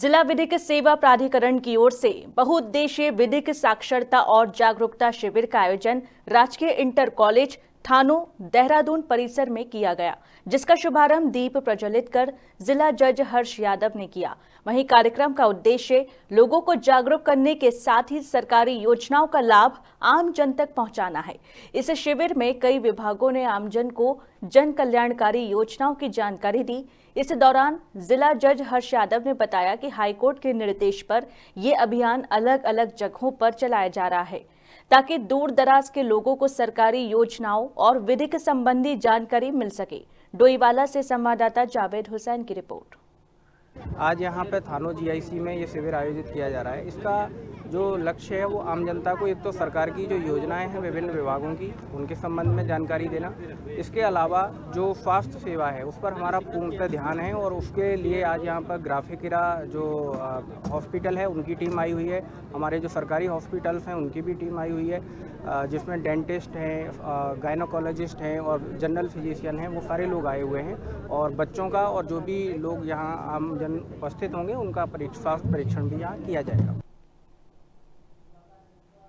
जिला विधिक सेवा प्राधिकरण की ओर से बहुउद्देशीय विधिक साक्षरता और जागरूकता शिविर का आयोजन राजकीय इंटर कॉलेज थानो देहरादून परिसर में किया गया जिसका शुभारंभ दीप प्रज्वलित कर जिला जज हर्ष यादव ने किया वहीं कार्यक्रम का उद्देश्य लोगों को जागरूक करने के साथ ही सरकारी योजनाओं का लाभ आम जन तक पहुंचाना है इस शिविर में कई विभागों ने आमजन को जन कल्याणकारी योजनाओं की जानकारी दी इस दौरान जिला जज हर्ष यादव ने बताया कि हाईकोर्ट के निर्देश पर यह अभियान अलग अलग जगहों पर चलाया जा रहा है ताकि दूर दराज के लोगों को सरकारी योजनाओं और विधिक संबंधी जानकारी मिल सके डोईवाला से संवाददाता जावेद हुसैन की रिपोर्ट आज यहाँ पे थानो जीआईसी में ये शिविर आयोजित किया जा रहा है इसका जो लक्ष्य है वो आम जनता को एक तो सरकार की जो योजनाएं हैं विभिन्न विभागों की उनके संबंध में जानकारी देना इसके अलावा जो स्वास्थ्य सेवा है उस पर हमारा पूर्णतः ध्यान है और उसके लिए आज यहाँ पर ग्राफिकिरा जो हॉस्पिटल है उनकी टीम आई हुई है हमारे जो सरकारी हॉस्पिटल्स हैं उनकी भी टीम आई हुई है जिसमें डेंटिस्ट हैं गायनोकोलॉजिस्ट हैं और जनरल फिजिशियन हैं वो सारे लोग आए हुए हैं और बच्चों का और जो भी लोग यहाँ आम जन उपस्थित होंगे उनका स्वास्थ्य परीक्षण भी यहाँ किया जाएगा